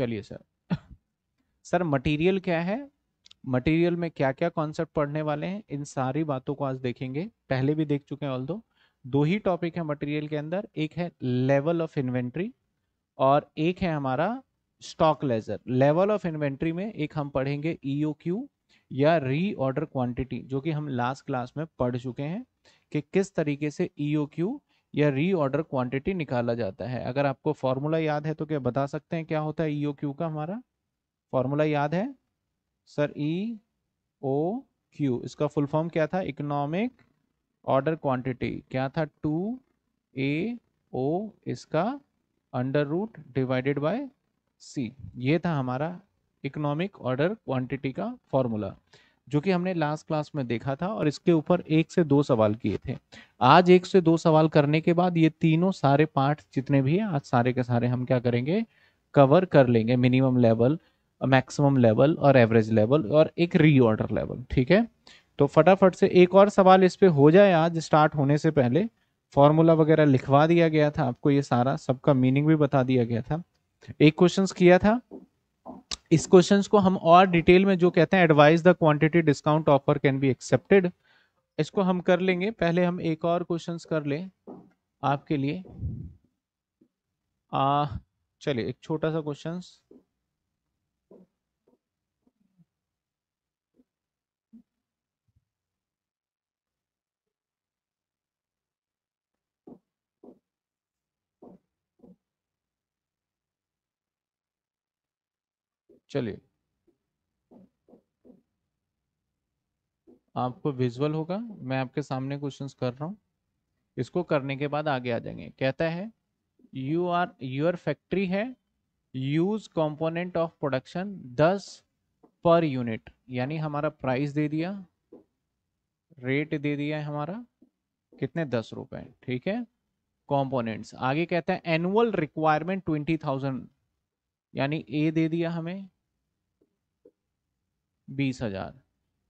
चलिए sir sir material क्या है मटेरियल में क्या क्या कॉन्सेप्ट पढ़ने वाले हैं इन सारी बातों को आज देखेंगे पहले भी देख चुके हैं ऑल दो, दो ही टॉपिक है मटेरियल के अंदर एक है लेवल ऑफ इन्वेंट्री और एक है हमारा stock ledger level of inventory में एक हम पढ़ेंगे ईओ e या री क्वांटिटी जो कि हम लास्ट क्लास में पढ़ चुके हैं कि किस तरीके से ईओ e क्यू या रीऑर्डर क्वांटिटी निकाला जाता है अगर आपको फॉर्मूला याद है तो क्या बता सकते हैं क्या होता है ई ओ क्यू का हमारा फॉर्मूला याद है सर ई ओ क्यू इसका फुल फॉर्म क्या था इकोनॉमिक ऑर्डर क्वांटिटी क्या था टू ए ओ इसका under root divided by C ये था हमारा इकोनॉमिक ऑर्डर क्वांटिटी का फॉर्मूला जो कि हमने लास्ट क्लास में देखा था और इसके ऊपर एक से दो सवाल किए थे आज एक से दो सवाल करने के बाद ये तीनों सारे पार्ट जितने भी हैं आज सारे के सारे हम क्या करेंगे कवर कर लेंगे मिनिमम लेवल मैक्सिमम लेवल और एवरेज लेवल और एक रीऑर्डर लेवल ठीक है तो फटाफट से एक और सवाल इस पर हो जाए आज स्टार्ट होने से पहले फॉर्मूला वगैरह लिखवा दिया गया था आपको ये सारा सबका मीनिंग भी बता दिया गया था एक क्वेश्चन किया था इस क्वेश्चंस को हम और डिटेल में जो कहते हैं advise the quantity discount offer can be accepted इसको हम कर लेंगे पहले हम एक और क्वेश्चंस कर लें आपके लिए चलिए एक छोटा सा क्वेश्चंस चलिए आपको विजुअल होगा मैं आपके सामने क्वेश्चन कर रहा हूं इसको करने के बाद आगे आ जाएंगे कहता है यू आर यूर फैक्ट्री है यूज कंपोनेंट ऑफ प्रोडक्शन दस पर यूनिट यानी हमारा प्राइस दे दिया रेट दे दिया है हमारा कितने दस रुपए ठीक है कंपोनेंट्स आगे कहता है एनुअल रिक्वायरमेंट ट्वेंटी थाउजेंड यानी ए दे दिया हमें बीस हजार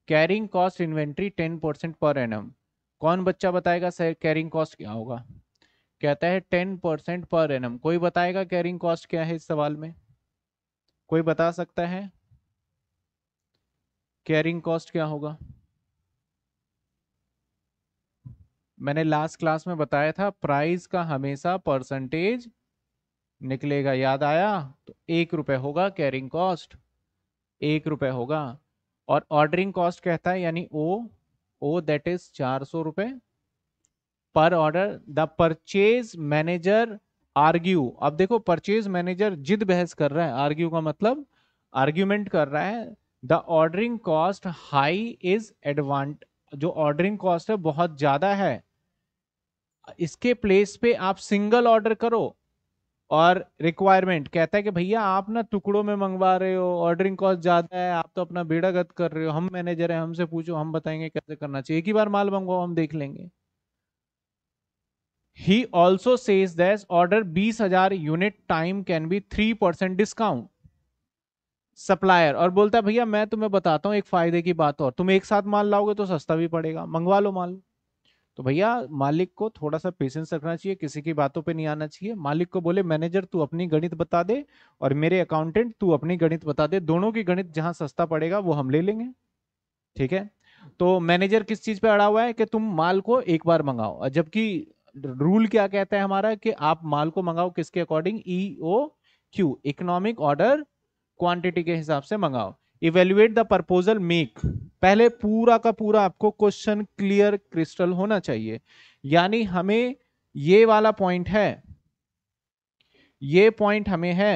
carrying cost inventory ten percent per एन कौन बच्चा बताएगा सर कैरिंग कॉस्ट क्या होगा कहता है टेन परसेंट पर एन कोई बताएगा कैरिंग कॉस्ट क्या है इस सवाल में कोई बता सकता है कैरिंग कॉस्ट क्या होगा मैंने लास्ट क्लास में बताया था प्राइस का हमेशा परसेंटेज निकलेगा याद आया तो एक रुपए होगा कैरिंग कॉस्ट एक रुपए होगा और ऑर्डरिंग कॉस्ट कहता है यानी ओ ओ दैट इज चार सौ रुपए per order the purchase manager argue अब देखो परचेज मैनेजर जिद बहस कर रहा है आर्ग्यू का मतलब आर्ग्यूमेंट कर रहा है the ordering cost high is advantage जो ऑर्डरिंग कॉस्ट है बहुत ज्यादा है इसके प्लेस पे आप सिंगल ऑर्डर करो और रिक्वायरमेंट कहता है कि भैया आप ना टुकड़ों में मंगवा रहे हो ऑर्डरिंग कॉस्ट ज़्यादा है आप तो अपना बेड़ा गत कर रहे हो हम मैनेजर हैं हमसे पूछो हम बताएंगे कैसे करना चाहिए एक ही बार माल मंगवाओ हम देख लेंगे he also says that's order बीस हजार unit time can be three percent discount supplier और बोलता है भैया मैं तुम्हें बताता हूँ एक फायदे की बात और तुम एक साथ माल लाओगे तो सस्ता भी पड़ेगा मंगवा लो माल तो भैया मालिक को थोड़ा सा पेशेंस रखना चाहिए किसी की बातों पे नहीं आना चाहिए मालिक को बोले मैनेजर तू अपनी गणित बता दे और मेरे अकाउंटेंट तू अपनी गणित बता दे दोनों की गणित जहां सस्ता पड़ेगा वो हम ले लेंगे ठीक है तो मैनेजर किस चीज पे अड़ा हुआ है कि तुम माल को एक बार मंगाओ जबकि रूल क्या कहता है हमारा कि आप माल को मंगाओ किसके according E O Q economic order quantity के हिसाब से मंगाओ इवेल्युएट द प्रपोजल मेक पहले पूरा का पूरा आपको क्वेश्चन क्लियर क्रिस्टल होना चाहिए यानी हमें ये वाला पॉइंट है ये पॉइंट हमें है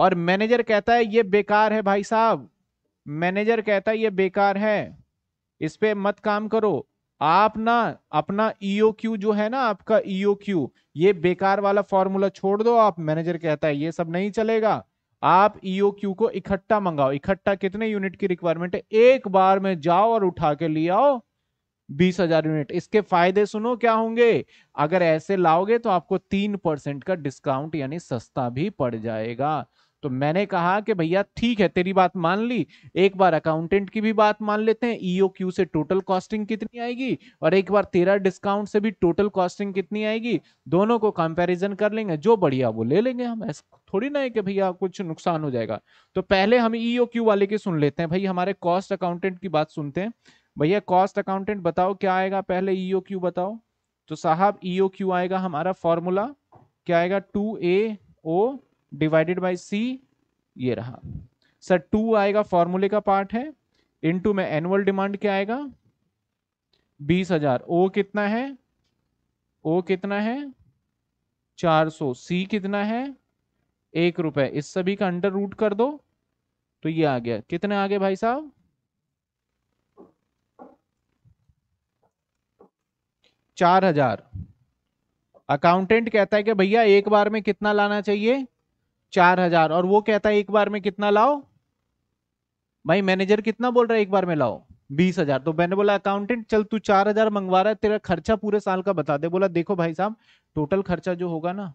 और मैनेजर कहता है ये बेकार है भाई साहब मैनेजर कहता है ये बेकार है इस पर मत काम करो आप ना अपना ईओ e क्यू जो है ना आपका ईओ e क्यू ये बेकार वाला फॉर्मूला छोड़ दो आप मैनेजर कहता है ये सब नहीं चलेगा आप ईओ e क्यू को इकट्ठा मंगाओ इकट्ठा कितने यूनिट की रिक्वायरमेंट है एक बार में जाओ और उठा के ले आओ बीस हजार यूनिट इसके फायदे सुनो क्या होंगे अगर ऐसे लाओगे तो आपको तीन परसेंट का डिस्काउंट यानी सस्ता भी पड़ जाएगा तो मैंने कहा कि भैया ठीक है तेरी बात मान ली एक बार अकाउंटेंट की भी बात मान लेते हैं ईओ e क्यू से टोटल कॉस्टिंग कितनी आएगी और एक बार तेरा डिस्काउंट से भी टोटल कॉस्टिंग कितनी आएगी दोनों को कंपैरिजन कर लेंगे जो बढ़िया वो ले लेंगे हम ऐसा थोड़ी ना है कि भैया कुछ नुकसान हो जाएगा तो पहले हम ईओ e क्यू वाले की सुन लेते हैं भाई हमारे कॉस्ट अकाउंटेंट की बात सुनते हैं भैया कॉस्ट अकाउंटेंट बताओ क्या आएगा पहले ईओ e क्यू बताओ तो साहब ईओ क्यू आएगा हमारा फॉर्मूला क्या आएगा two A O divided by C ये रहा सर टू आएगा फॉर्मूले का पार्ट है इनटू में एनुअल डिमांड क्या आएगा बीस हजार ओ कितना है ओ कितना है चार सौ सी कितना है एक रुपए इस सभी का अंडर रूट कर दो तो ये आ गया कितने आ गए भाई साहब चार हजार अकाउंटेंट कहता है कि भैया एक बार में कितना लाना चाहिए चार हजार और वो कहता है एक बार में कितना लाओ भाई मैनेजर कितना बोल रहा है एक बार में लाओ बीस हजार तो मैंने बोला अकाउंटेंट चल तू चार हजार मंगवा रहा है तेरा खर्चा पूरे साल का बता दे बोला देखो भाई साहब टोटल खर्चा जो होगा ना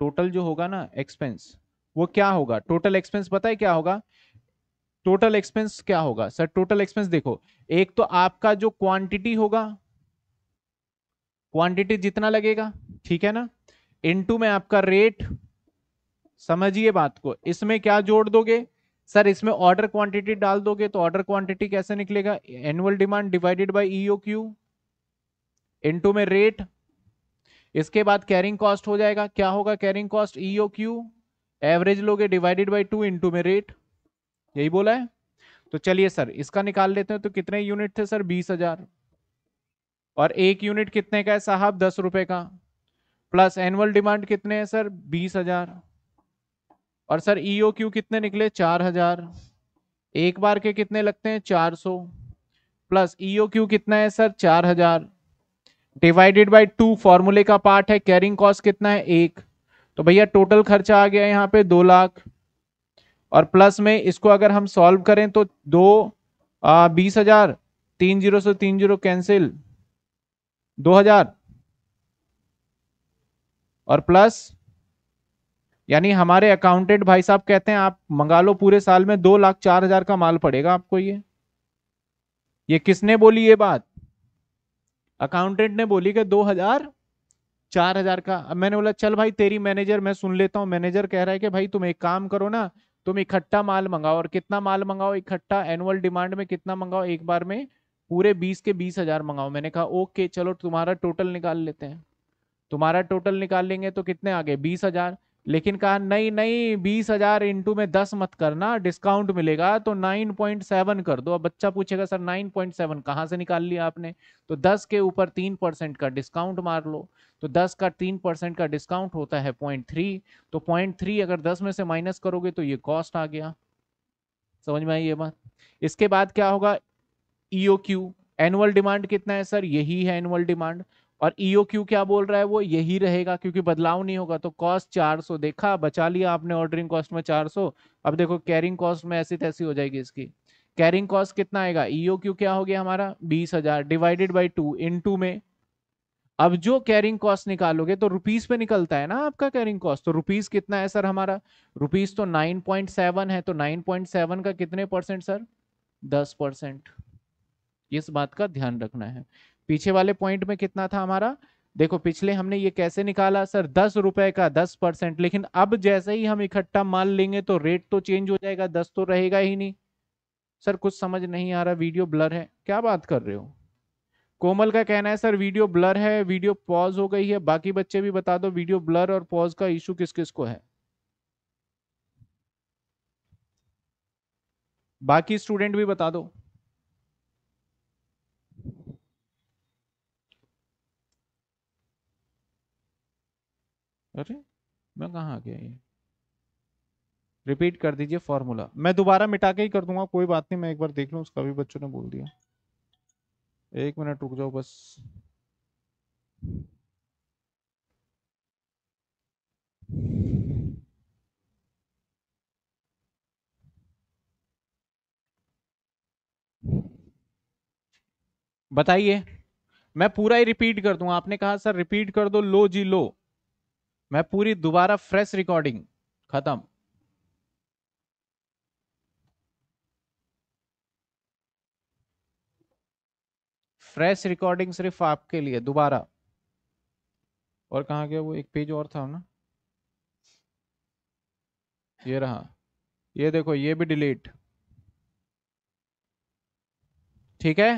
टोटल जो होगा ना एक्सपेंस वो क्या होगा टोटल एक्सपेंस पता है क्या होगा टोटल एक्सपेंस क्या होगा सर टोटल एक्सपेंस देखो एक तो आपका जो क्वांटिटी होगा क्वांटिटी जितना लगेगा ठीक है ना इनटू में आपका रेट समझिए बात को इसमें क्या जोड़ दोगे सर इसमें ऑर्डर क्वांटिटी डाल दोगे तो ऑर्डर क्वांटिटी कैसे निकलेगा annual demand divided by EO Q in में रेट इसके बाद कैरिंग कॉस्ट हो जाएगा क्या होगा carrying cost EO Q average लोगे डिवाइडेड बाय टू इंटू में रेट यही बोला है तो चलिए सर इसका निकाल लेते हैं तो कितने यूनिट थे सर बीस हजार और एक यूनिट कितने का है साहब दस रुपए का प्लस एनुअल डिमांड कितने हैं सर बीस हजार और सर ईओ e क्यू कितने निकले चार हजार एक बार के कितने लगते हैं चार सौ प्लस ईओ क्यू कितना है सर चार हजार डिवाइडेड बाई टू फॉर्मूले का पार्ट है कैरिंग कॉस्ट कितना है एक तो भैया टोटल खर्चा आ गया यहाँ पे दो लाख और प्लस में इसको अगर हम सॉल्व करें तो दो आ, बीस हजार तीन जीरो से तीन जीरो कैंसिल दो हजार और प्लस यानी हमारे अकाउंटेंट भाई साहब कहते हैं आप मंगा लो पूरे साल में दो लाख चार हजार का माल पड़ेगा आपको ये ये किसने बोली ये बात अकाउंटेंट ने बोली कि दो हजार चार हजार का अब मैंने बोला चल भाई तेरी मैनेजर मैं सुन लेता हूँ मैनेजर कह रहा है कि भाई तुम एक काम करो ना तुम इकट्ठा माल मंगाओ और कितना माल मंगाओ इकट्ठा एनुअल डिमांड में कितना मंगाओ एक बार में पूरे बीस के बीस हजार मंगाओ मैंने कहा ओके चलो तुम्हारा टोटल निकाल लेते हैं तुम्हारा टोटल निकाल लेंगे तो कितने आगे बीस हजार लेकिन कहा नहीं नहीं बीस हजार इंटू में दस मत करना डिस्काउंट मिलेगा तो नाइन पॉइंट सेवन कर दो अब बच्चा पूछेगा सर नाइन पॉइंट सेवन कहाँ से निकाल लिया आपने तो दस के ऊपर तीन परसेंट का डिस्काउंट मार लो तो दस का तीन परसेंट का डिस्काउंट होता है पॉइंट थ्री तो पॉइंट थ्री अगर दस में से माइनस करोगे तो ये कॉस्ट आ गया समझ में आई ये बात इसके बाद क्या होगा ईओ क्यू एनुअल डिमांड कितना है सर यही है एनुअल डिमांड और ईओ e क्यू क्या बोल रहा है वो यही रहेगा क्योंकि बदलाव नहीं होगा तो कॉस्ट 400 देखा बचा लिया आपने ऑर्डरिंग कॉस्ट में 400 अब देखो कैरिंग कॉस्ट में ऐसी तैसी हो जाएगी इसकी कैरिंग कॉस्ट कितना आएगा ईओ e क्यू क्या हो गया हमारा बीस हजार divided by two into में अब जो कैरिंग कॉस्ट निकालोगे तो रुपीज पे निकलता है ना आपका कैरिंग कॉस्ट तो रुपीज कितना है सर हमारा रुपीज तो सेवन है तो सेवन का कितने परसेंट सर दस परसेंट इस बात का ध्यान रखना है पीछे वाले पॉइंट में कितना था हमारा देखो पिछले हमने ये कैसे निकाला सर दस रुपए का दस परसेंट लेकिन अब जैसे ही हम इकट्ठा माल लेंगे तो रेट तो चेंज हो जाएगा दस तो रहेगा ही नहीं सर कुछ समझ नहीं आ रहा वीडियो ब्लर है क्या बात कर रहे हो कोमल का कहना है सर वीडियो ब्लर है वीडियो पॉज हो गई है बाकी बच्चे भी बता दो वीडियो ब्लर और पॉज का इशू किस किस को है बाकी स्टूडेंट भी बता दो अरे मैं कहा आ गया ये रिपीट कर दीजिए फॉर्मूला मैं दोबारा मिटा के ही कर दूंगा कोई बात नहीं मैं एक बार देख लू उसका भी बच्चों ने बोल दिया एक मिनट रुक जाओ बस बताइए मैं पूरा ही रिपीट कर दूंगा आपने कहा सर रिपीट कर दो लो जी लो मैं पूरी दोबारा फ्रेश रिकॉर्डिंग खत्म फ्रेश रिकॉर्डिंग सिर्फ आपके लिए दोबारा और कहा गया वो एक पेज और था ना ये रहा ये देखो ये भी डिलीट ठीक है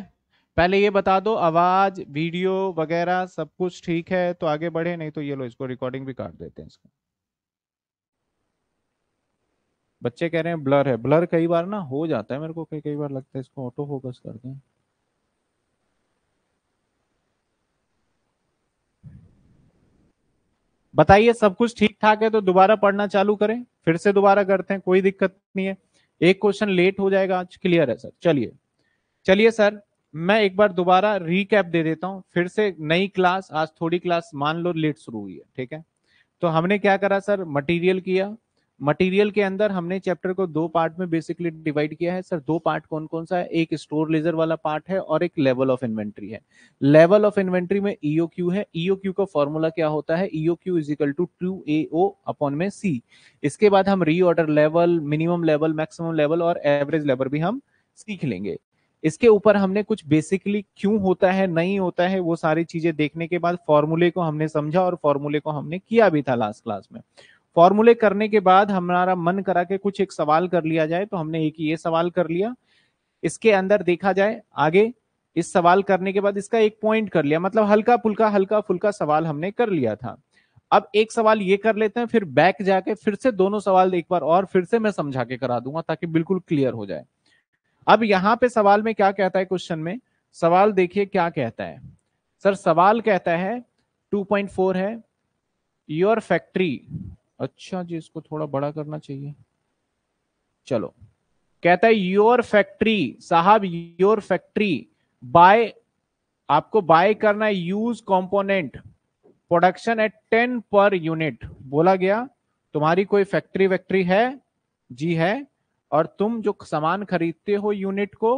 पहले ये बता दो आवाज वीडियो वगैरह सब कुछ ठीक है तो आगे बढ़े नहीं तो ये लो इसको रिकॉर्डिंग भी काट देते हैं इसको बच्चे कह रहे हैं ब्लर है ब्लर कई बार ना हो जाता है मेरे को कई कई बार लगता है इसको ऑटो फोकस कर दें बताइए सब कुछ ठीक ठाक है तो दोबारा पढ़ना चालू करें फिर से दोबारा करते हैं कोई दिक्कत नहीं है एक क्वेश्चन लेट हो जाएगा आज क्लियर है सर चलिए चलिए सर मैं एक बार दोबारा रिकैप दे देता हूँ फिर से नई क्लास आज थोड़ी क्लास मान लो लेट शुरू हुई है ठीक है तो हमने क्या करा सर मटेरियल किया मटेरियल के अंदर हमने चैप्टर को दो पार्ट में बेसिकली डिवाइड किया है सर दो पार्ट कौन कौन सा है एक स्टोर लेजर वाला पार्ट है और एक लेवल ऑफ इन्वेंट्री है लेवल ऑफ इन्वेंट्री में ईओ e क्यू है ईओ e क्यू का फॉर्मूला क्या होता है EO Q is equal to two A O upon में सी इसके बाद हम reorder level minimum level maximum level और एवरेज लेवल भी हम सीख लेंगे इसके ऊपर हमने कुछ बेसिकली क्यों होता है नहीं होता है वो सारी चीजें देखने के बाद फॉर्मूले को हमने समझा और फॉर्मूले को हमने किया भी था लास्ट क्लास में फॉर्मूले करने के बाद हमारा मन करा के कुछ एक सवाल कर लिया जाए तो हमने एक ये सवाल कर लिया इसके अंदर देखा जाए आगे इस सवाल करने के बाद इसका एक पॉइंट कर लिया मतलब हल्का फुल्का हल्का फुल्का सवाल हमने कर लिया था अब एक सवाल ये कर लेते हैं फिर बैक जाके फिर से दोनों सवाल एक बार और फिर से मैं समझा के करा दूंगा ताकि बिल्कुल क्लियर हो जाए अब यहां पे सवाल में क्या कहता है क्वेश्चन में सवाल देखिए क्या कहता है सर सवाल कहता है 2.4 है योर फैक्ट्री अच्छा जी इसको थोड़ा बड़ा करना चाहिए चलो कहता है योर फैक्ट्री साहब योर फैक्ट्री बाय आपको बाय करना है use component production at ten per unit बोला गया तुम्हारी कोई फैक्ट्री वैक्ट्री है जी है और तुम जो सामान खरीदते हो यूनिट को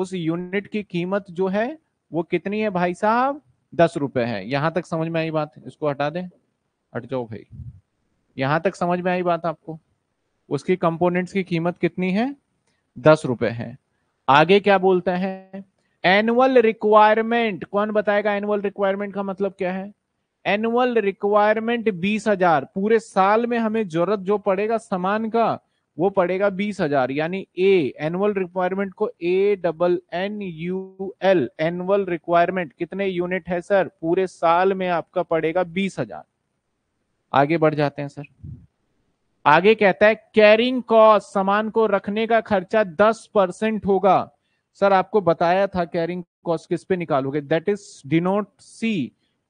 उस यूनिट की कीमत जो है वो कितनी है भाई साहब दस रुपए है यहां तक समझ में आई बात इसको हटा दे हट जाओ भाई यहां तक समझ में आई बात आपको उसकी कंपोनेंट्स की कीमत कितनी है दस रुपए है आगे क्या बोलते हैं एनुअल रिक्वायरमेंट कौन बताएगा एनुअल रिक्वायरमेंट का मतलब क्या है एनुअल रिक्वायरमेंट बीस हजार पूरे साल में हमें जरूरत जो पड़ेगा सामान का वो पड़ेगा बीस हजार यानी ए एनुअल रिक्वायरमेंट को A double N U L annual requirement कितने यूनिट है सर पूरे साल में आपका पड़ेगा बीस हजार आगे बढ़ जाते हैं सर आगे कहता है कैरिंग कॉस्ट सामान को रखने का खर्चा दस परसेंट होगा सर आपको बताया था कैरिंग कॉस्ट किस पे निकालोगे that is denote C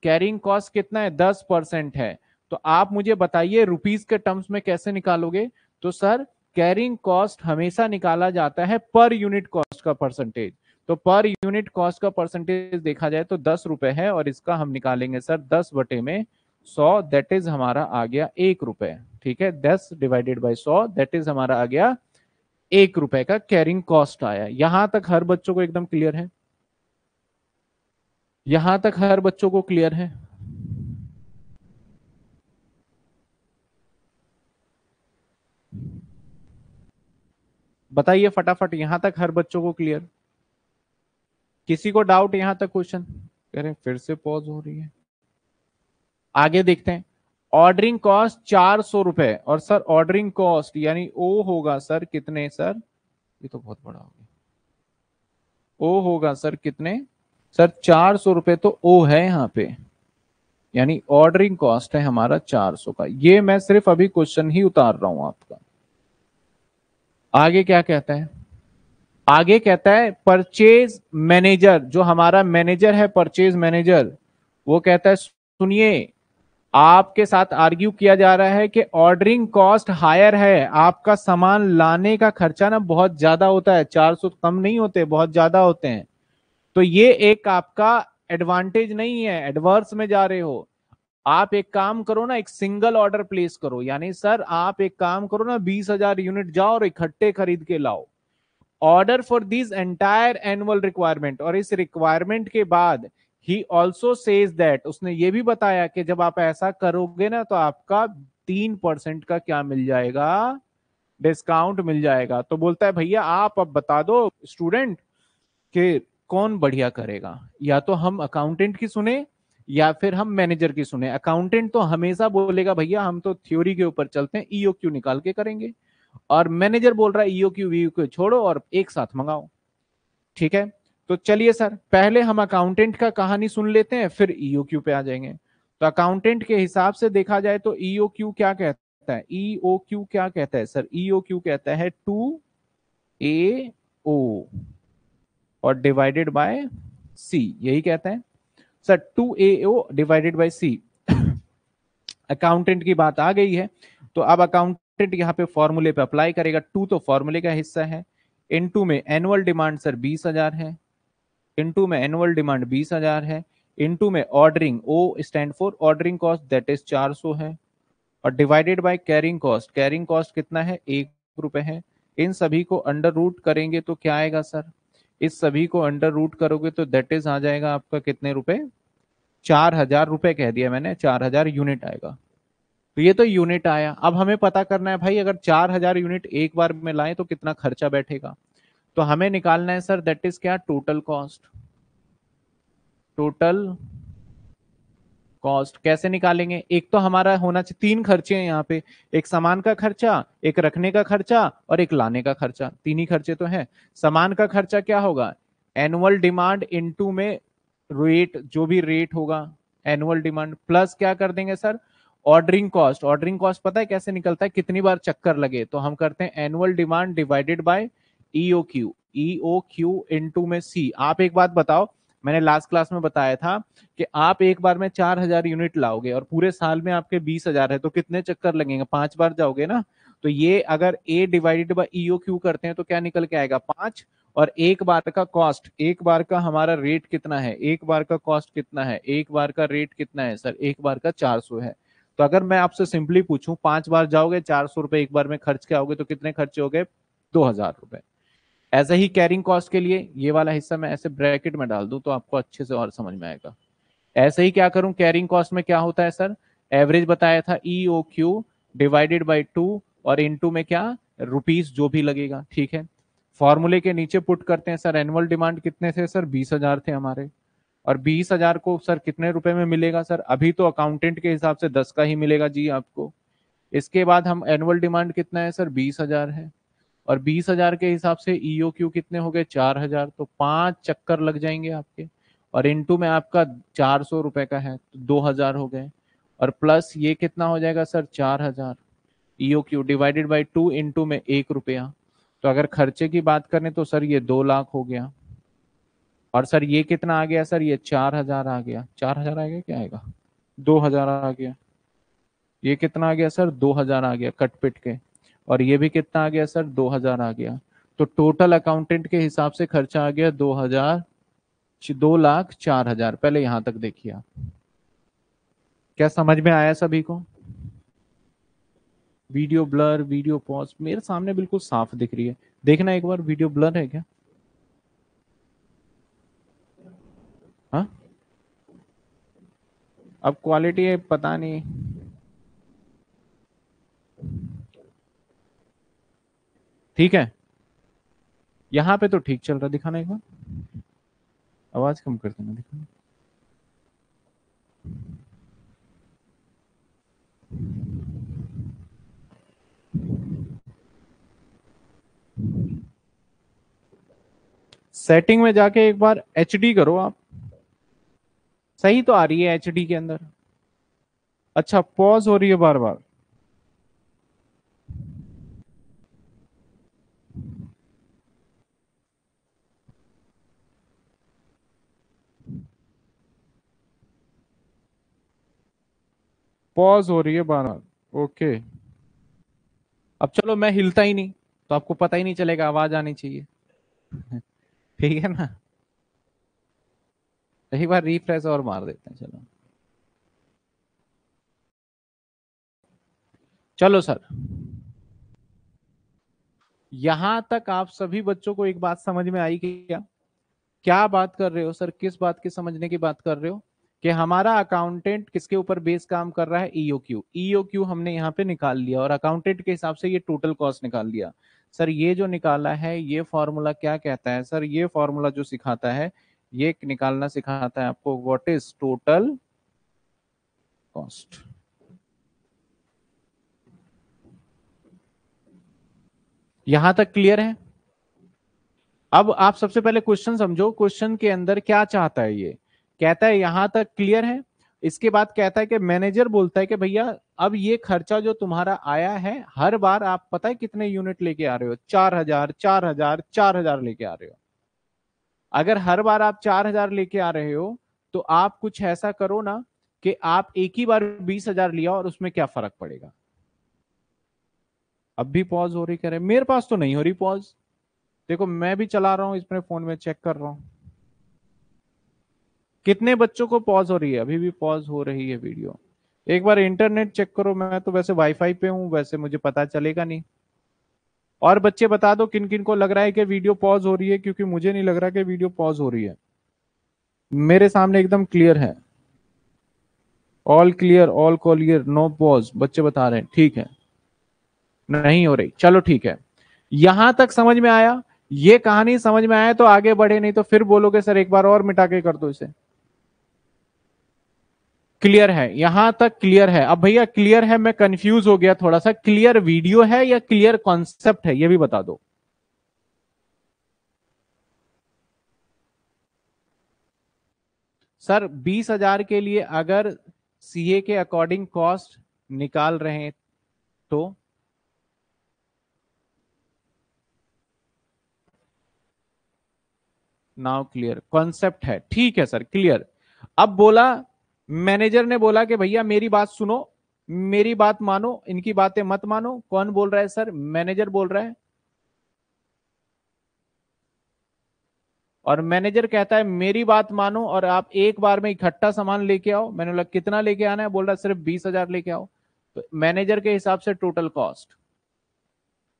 carrying cost कितना है दस परसेंट है तो आप मुझे बताइए रुपीज के टर्म्स में कैसे निकालोगे तो सर कैरिंग कॉस्ट हमेशा निकाला जाता है पर यूनिट कॉस्ट का परसेंटेज तो पर यूनिट कॉस्ट का परसेंटेज देखा जाए तो दस रुपए है और इसका हम निकालेंगे सर दस बटे में सौ दैट इज हमारा आ गया एक रुपए ठीक है दस डिवाइडेड बाई सौ दैट इज हमारा आ गया एक रुपए का कैरिंग कॉस्ट आया यहां तक हर बच्चों को एकदम क्लियर है यहां तक हर बच्चों को क्लियर है बताइए फटाफट यहां तक हर बच्चों को क्लियर किसी को डाउट यहां तक क्वेश्चन करें फिर से पॉज हो रही है आगे देखते हैं ऑर्डरिंग कॉस्ट चार सौ रुपए और सर ऑर्डरिंग कॉस्ट यानी ओ होगा सर कितने सर ये तो बहुत बड़ा हो गया ओ होगा सर कितने सर चार सौ रुपए तो ओ है यहाँ पे यानी ऑर्डरिंग कॉस्ट है हमारा चार सौ का ये मैं सिर्फ अभी क्वेश्चन ही उतार रहा हूं आपका आगे क्या कहता है आगे कहता है परचेज मैनेजर जो हमारा मैनेजर है परचेज मैनेजर वो कहता है सुनिए आपके साथ आर्ग्यू किया जा रहा है कि ऑर्डरिंग कॉस्ट हायर है आपका सामान लाने का खर्चा ना बहुत ज्यादा होता है चार सौ तो कम नहीं होते बहुत ज्यादा होते हैं तो ये एक आपका एडवांटेज नहीं है एडवर्स में जा रहे हो आप एक काम करो ना एक सिंगल ऑर्डर प्लेस करो यानी सर आप एक काम करो ना बीस हजार यूनिट जाओ और इकट्ठे खरीद के लाओ order for this entire annual requirement और इस रिक्वायरमेंट के बाद ही ऑल्सो सेज दैट उसने ये भी बताया कि जब आप ऐसा करोगे ना तो आपका तीन परसेंट का क्या मिल जाएगा डिस्काउंट मिल जाएगा तो बोलता है भैया आप अब बता दो स्टूडेंट कि कौन बढ़िया करेगा या तो हम अकाउंटेंट की सुने या फिर हम मैनेजर की सुने अकाउंटेंट तो हमेशा बोलेगा भैया हम तो थ्योरी के ऊपर चलते हैं ईओ e क्यू निकाल के करेंगे और मैनेजर बोल रहा है ईओ क्यू वीओ क्यू छोड़ो और एक साथ मंगाओ ठीक है तो चलिए सर पहले हम अकाउंटेंट का कहानी सुन लेते हैं फिर ईओ e क्यू पे आ जाएंगे तो अकाउंटेंट के हिसाब से देखा जाए तो ईओ e क्यू क्या कहता है ईओ क्यू क्या कहता है सर ईओ क्यू कहता है टू ए ओ और डिवाइडेड बाय सी यही कहते हैं sir two A O divided by C accountant की बात आ गई है तो अब अकाउंटेंट यहाँ पे फॉर्मूले पे अप्लाई करेगा टू तो फॉर्मूले का हिस्सा है इन टू में एनुअल डिमांड सर बीस हजार है इन टू में एनुअल डिमांड बीस हजार है इन टू में ordering O stand for ordering cost that is चार सौ है और divided by carrying cost carrying cost कितना है एक रुपए है इन सभी को अंडर रूट करेंगे तो क्या आएगा सर इस सभी को अंडर रूट करोगे तो दैट इज आ जाएगा आपका कितने रुपए चार हजार रुपए कह दिया मैंने चार हजार यूनिट आएगा तो ये तो यूनिट आया अब हमें पता करना है भाई अगर चार हजार यूनिट एक बार में लाए तो कितना खर्चा बैठेगा तो हमें निकालना है सर दैट इज क्या टोटल कॉस्ट टोटल कॉस्ट कैसे निकालेंगे एक तो हमारा होना चाहिए तीन खर्चे हैं यहाँ पे एक सामान का खर्चा एक रखने का खर्चा और एक लाने का खर्चा तीन ही खर्चे तो है सामान का खर्चा क्या होगा एनुअल डिमांड इनटू में रेट जो भी रेट होगा एनुअल डिमांड प्लस क्या कर देंगे sir ordering cost ordering cost पता है कैसे निकलता है कितनी बार चक्कर लगे तो हम करते हैं annual demand divided by EO Q EO Q into में सी आप एक बात बताओ मैंने लास्ट क्लास में बताया था कि आप एक बार में चार हजार यूनिट लाओगे और पूरे साल में आपके बीस हजार है तो कितने चक्कर लगेंगे पांच बार जाओगे ना तो ये अगर A divided by EO Q करते हैं तो क्या निकल के आएगा पांच और एक बार का कॉस्ट एक बार का हमारा रेट कितना है एक बार का कॉस्ट कितना है एक बार का रेट कितना है सर एक बार का चार सौ है तो अगर मैं आपसे सिंपली पूछूं पांच बार जाओगे चार सौ रुपए एक बार में खर्च के आओगे तो कितने खर्चे हो गए दो हजार रुपए एज ए ही कैरिंग कॉस्ट के लिए ये वाला हिस्सा मैं ऐसे ब्रैकेट में डाल दूं तो आपको अच्छे से और समझ में आएगा ऐसे ही क्या करूं कैरिंग कॉस्ट में क्या होता है सर एवरेज बताया था E O Q divided by two और इन टू में क्या रुपीज जो भी लगेगा ठीक है फॉर्मूले के नीचे पुट करते हैं सर एनुअल डिमांड कितने थे सर बीस हजार थे हमारे और बीस हजार को सर कितने रुपए में मिलेगा सर अभी तो अकाउंटेंट के हिसाब से दस का ही मिलेगा जी आपको इसके बाद हम एनुअल डिमांड कितना है सर बीस हजार है और बीस हजार के हिसाब से ईओ e क्यू कितने हो गए चार हजार तो पांच चक्कर लग जाएंगे आपके और टू में आपका चार सौ रुपए का है तो दो हजार हो गए और प्लस ये कितना हो जाएगा सर चार हजार EO Q divided by two into में एक रुपया तो अगर खर्चे की बात करें तो सर ये दो लाख हो गया और सर ये कितना आ गया सर ये चार हजार आ गया चार हजार आ गया क्या आएगा दो हजार आ गया ये कितना आ गया सर दो हजार आ गया कटपिट के और ये भी कितना आ गया सर 2000 आ गया तो टोटल अकाउंटेंट के हिसाब से खर्चा आ गया 2000 दो लाख चार हजार पहले यहां तक देखिए आप क्या समझ में आया सभी को वीडियो ब्लर वीडियो पॉज मेरे सामने बिल्कुल साफ दिख रही है देखना एक बार वीडियो ब्लर है क्या हा? अब क्वालिटी है पता नहीं ठीक है यहां पे तो ठीक चल रहा दिखाना एक बार आवाज कम कर देना दिखाना सेटिंग में जाके एक बार एच करो आप सही तो आ रही है एच के अंदर अच्छा पॉज हो रही है बार बार पॉज हो रही है बार बार ओके अब चलो मैं हिलता ही नहीं तो आपको पता ही नहीं चलेगा आवाज आनी चाहिए ठीक है ना एक बार रिफ्रेश और मार देते हैं चलो चलो सर यहां तक आप सभी बच्चों को एक बात समझ में आई क्या क्या बात कर रहे हो सर किस बात की समझने की बात कर रहे हो कि हमारा अकाउंटेंट किसके ऊपर बेस काम कर रहा है ईओ क्यू ईओ क्यू हमने यहाँ पे निकाल लिया और अकाउंटेंट के हिसाब से ये टोटल कॉस्ट निकाल लिया सर ये जो निकाला है ये फॉर्मूला क्या कहता है सर ये फॉर्मूला जो सिखाता है ये निकालना सिखाता है आपको व्हाट इज टोटल कॉस्ट यहां तक क्लियर है अब आप सबसे पहले क्वेश्चन समझो क्वेश्चन के अंदर क्या चाहता है ये कहता है यहां तक क्लियर है इसके बाद कहता है कि मैनेजर बोलता है कि भैया अब ये खर्चा जो तुम्हारा आया है हर बार आप पता है कितने यूनिट लेके आ रहे हो चार हजार चार हजार चार हजार लेके आ रहे हो अगर हर बार आप चार हजार लेके आ रहे हो तो आप कुछ ऐसा करो ना कि आप एक ही बार बीस हजार लिया और उसमें क्या फर्क पड़ेगा अब भी पॉज हो रही कह रहे मेरे पास तो नहीं हो रही पॉज देखो मैं भी चला रहा हूं इसमें फोन में चेक कर रहा हूं कितने बच्चों को पॉज हो रही है अभी भी पॉज हो रही है वीडियो एक बार इंटरनेट चेक करो मैं तो वैसे वाईफाई पे हूं वैसे मुझे पता चलेगा नहीं और बच्चे बता दो किन किन को लग रहा है कि वीडियो पॉज हो रही है क्योंकि मुझे नहीं लग रहा कि वीडियो पॉज हो रही है मेरे सामने एकदम क्लियर है all clear all clear no pause बच्चे बता रहे हैं ठीक है नहीं हो रही चलो ठीक है यहां तक समझ में आया ये कहानी समझ में आया तो आगे बढ़े नहीं तो फिर बोलोगे सर एक बार और मिटा के कर दो इसे क्लियर है यहां तक क्लियर है अब भैया क्लियर है मैं कंफ्यूज हो गया थोड़ा सा क्लियर वीडियो है या क्लियर कॉन्सेप्ट है ये भी बता दो सर बीस हजार के लिए अगर सीए के अकॉर्डिंग कॉस्ट निकाल रहे हैं तो नाउ क्लियर कॉन्सेप्ट है ठीक है सर क्लियर अब बोला मैनेजर ने बोला कि भैया मेरी बात सुनो मेरी बात मानो इनकी बातें मत मानो कौन बोल रहा है सर मैनेजर बोल रहा है और मैनेजर कहता है मेरी बात मानो और आप एक बार में इकट्ठा सामान लेके आओ मैंने बोला कितना लेके आना है बोल रहा है सिर्फ बीस हजार लेके आओ तो मैनेजर के हिसाब से टोटल कॉस्ट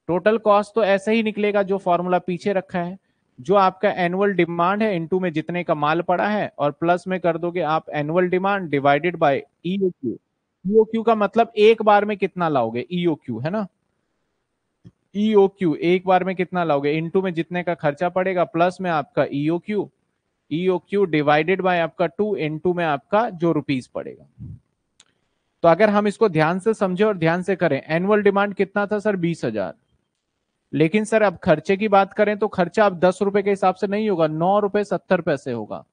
टोटल कॉस्ट तो ऐसे ही निकलेगा जो फॉर्मूला पीछे रखा है जो आपका एनुअल डिमांड है इनटू में जितने का माल पड़ा है और प्लस में कर दोगे आप annual demand divided by EOQ EOQ का मतलब एक बार में कितना लाओगे ईओक्यू e है ना ईओक्यू e एक बार में कितना लाओगे इनटू में जितने का खर्चा पड़ेगा प्लस में आपका ईओक्यू ईओक्यू डिवाइडेड बाय आपका टू इनटू में आपका जो रुपीज पड़ेगा तो अगर हम इसको ध्यान से समझे और ध्यान से करें एनुअल डिमांड कितना था सर बीस हजार लेकिन सर अब खर्चे की बात करें तो खर्चा अब दस रुपए के हिसाब से नहीं होगा नौ रुपए सत्तर पैसे होगा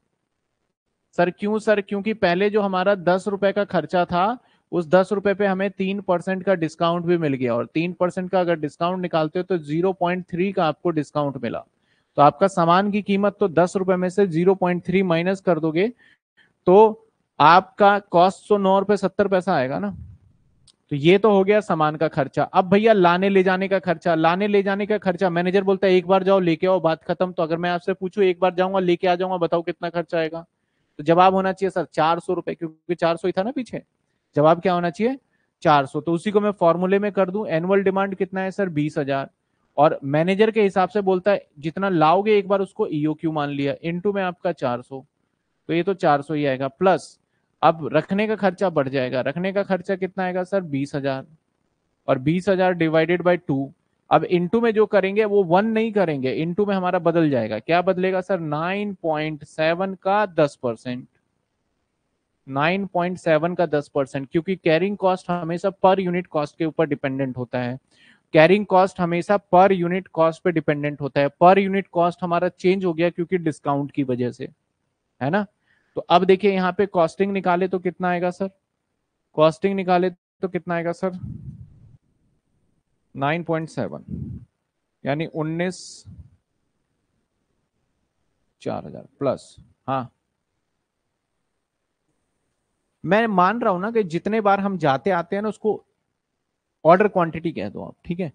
सर क्यों सर क्योंकि पहले जो हमारा दस रुपए का खर्चा था उस दस रुपए पे हमें तीन परसेंट का डिस्काउंट भी मिल गया और तीन परसेंट का अगर डिस्काउंट निकालते हो तो जीरो पॉइंट थ्री का आपको डिस्काउंट मिला तो आपका सामान की कीमत तो दस रुपए में से जीरो पॉइंट थ्री माइनस कर दोगे तो आपका कॉस्ट तो नौ रुपए सत्तर पैसा आएगा ना तो ये तो हो गया सामान का खर्चा अब भैया लाने ले जाने का खर्चा लाने ले जाने का खर्चा मैनेजर बोलता है एक बार जाओ लेके आओ बात खत्म तो अगर मैं आपसे पूछू एक बार जाऊंगा लेके आ जाऊंगा बताओ कितना खर्चा आएगा तो जवाब होना चाहिए सर चार सौ रुपए क्योंकि चार सौ ही था ना पीछे जवाब क्या होना चाहिए चार सौ तो उसी को मैं फॉर्मूले में कर दू एनुअल डिमांड कितना है सर बीस हजार और मैनेजर के हिसाब से बोलता है जितना लाओगे एक बार उसको ईओ क्यू मान लिया इनटू में आपका चार सौ तो ये तो चार सौ ही आएगा प्लस अब रखने का खर्चा बढ़ जाएगा रखने का खर्चा कितना आएगा सर बीस हजार और बीस हजार डिवाइडेड बाई टू अब इंटू में जो करेंगे वो वन नहीं करेंगे इंटू में हमारा बदल जाएगा क्या बदलेगा सर नाइन पॉइंट सेवन का दस परसेंट नाइन पॉइंट सेवन का दस परसेंट क्योंकि कैरिंग कॉस्ट हमेशा पर यूनिट कॉस्ट के ऊपर डिपेंडेंट होता है कैरिंग कॉस्ट हमेशा पर यूनिट कॉस्ट पे डिपेंडेंट होता है पर यूनिट कॉस्ट हमारा चेंज हो गया क्योंकि डिस्काउंट की वजह से है ना तो अब देखिए यहाँ पे कॉस्टिंग निकाले तो कितना आएगा सर कॉस्टिंग निकाले तो कितना आएगा सर 9.7 यानी 19 4000 प्लस हाँ मैं मान रहा हूं ना कि जितने बार हम जाते आते हैं ना उसको ऑर्डर क्वांटिटी कह दो आप ठीक है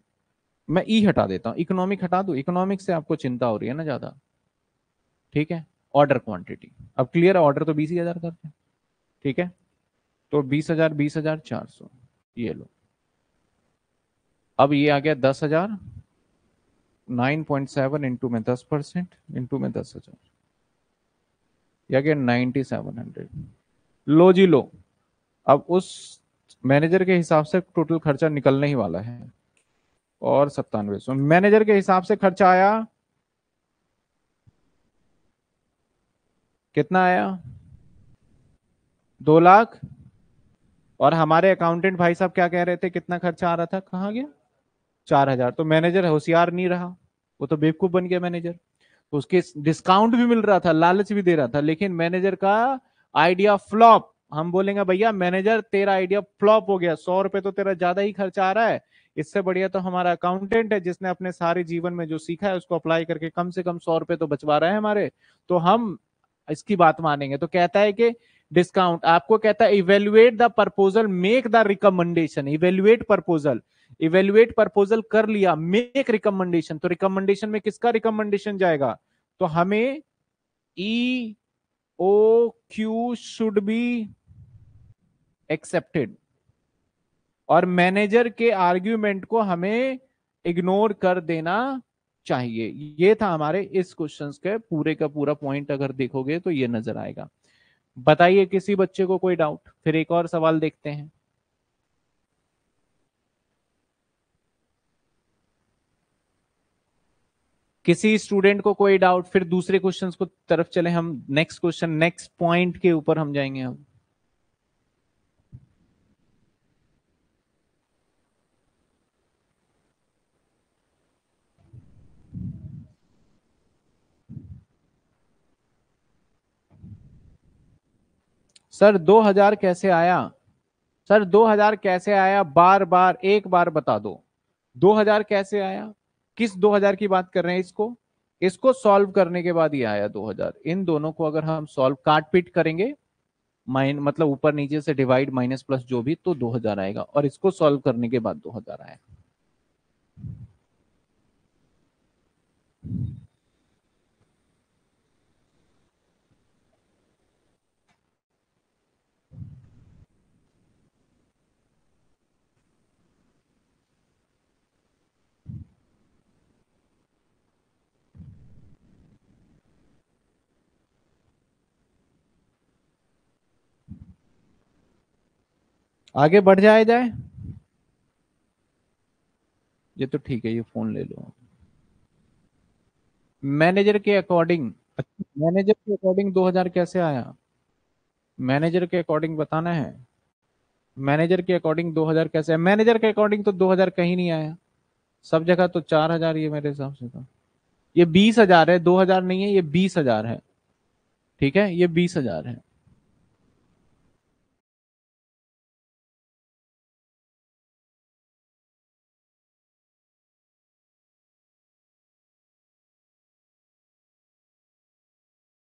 मैं ई e हटा देता हूं इकोनॉमिक हटा दो इकोनॉमिक से आपको चिंता हो रही है ना ज्यादा ठीक है ऑर्डर क्वांटिटी अब क्लियर है ऑर्डर तो बीस हजार करते हैं ठीक है तो बीस हजार बीस हजार चार सौ ये लो अब ये आ गया दस हजार नाइन पॉइंट सेवन इंटू में दस परसेंट इंटू में दस हजार ये आ गया नाइन्टी सेवन हंड्रेड लो जी लो अब उस मैनेजर के हिसाब से टोटल खर्चा निकलने ही वाला है और सत्तानवे सौ मैनेजर के हिसाब से खर्चा आया कितना आया दो लाख और हमारे अकाउंटेंट भाई साहब क्या कह रहे थे कितना खर्चा आ रहा था कहा गया चार हजार तो मैनेजर होशियार नहीं रहा वो तो बेवकूफ बन गया मैनेजर तो उसके डिस्काउंट भी मिल रहा था लालच भी दे रहा था लेकिन मैनेजर का आइडिया फ्लॉप हम बोलेंगे भैया मैनेजर तेरा आइडिया फ्लॉप हो गया सौ रुपए तो तेरा ज्यादा ही खर्चा आ रहा है इससे बढ़िया तो हमारा अकाउंटेंट है जिसने अपने सारे जीवन में जो सीखा है उसको अप्लाई करके कम से कम सौ रुपए तो बचवा रहा है हमारे तो हम इसकी बात मानेंगे तो कहता है कि डिस्काउंट आपको कहता है evaluate the proposal make the recommendation evaluate proposal evaluate proposal कर लिया मेक रिकमेंडेशन तो रिकमेंडेशन में किसका रिकमेंडेशन जाएगा तो हमें E O Q should be accepted और मैनेजर के आर्ग्यूमेंट को हमें इग्नोर कर देना चाहिए ये था हमारे इस क्वेश्चन के पूरे का पूरा पॉइंट अगर देखोगे तो ये नजर आएगा बताइए किसी बच्चे को कोई डाउट फिर एक और सवाल देखते हैं किसी स्टूडेंट को कोई डाउट फिर दूसरे क्वेश्चंस को तरफ चले हम नेक्स्ट क्वेश्चन नेक्स्ट पॉइंट के ऊपर हम जाएंगे हम सर 2000 कैसे आया सर 2000 कैसे आया बार बार एक बार बता दो 2000 कैसे आया किस 2000 की बात कर रहे हैं इसको इसको सॉल्व करने के बाद ये आया 2000 इन दोनों को अगर हम सॉल्व काट पीट करेंगे माइन मतलब ऊपर नीचे से डिवाइड माइनस प्लस जो भी तो 2000 आएगा और इसको सॉल्व करने के बाद 2000 आएगा आगे बढ़ जाया जाए ये तो ठीक है ये फोन ले लो मैनेजर के अकॉर्डिंग मैनेजर के अकॉर्डिंग 2000 कैसे आया मैनेजर के अकॉर्डिंग बताना है मैनेजर के अकॉर्डिंग 2000 कैसे आया मैनेजर के अकॉर्डिंग तो 2000 कहीं नहीं आया सब जगह तो 4000 ये मेरे हिसाब से था तो। ये 20000 है 2000 नहीं है ये 20000 है ठीक है ये 20000 है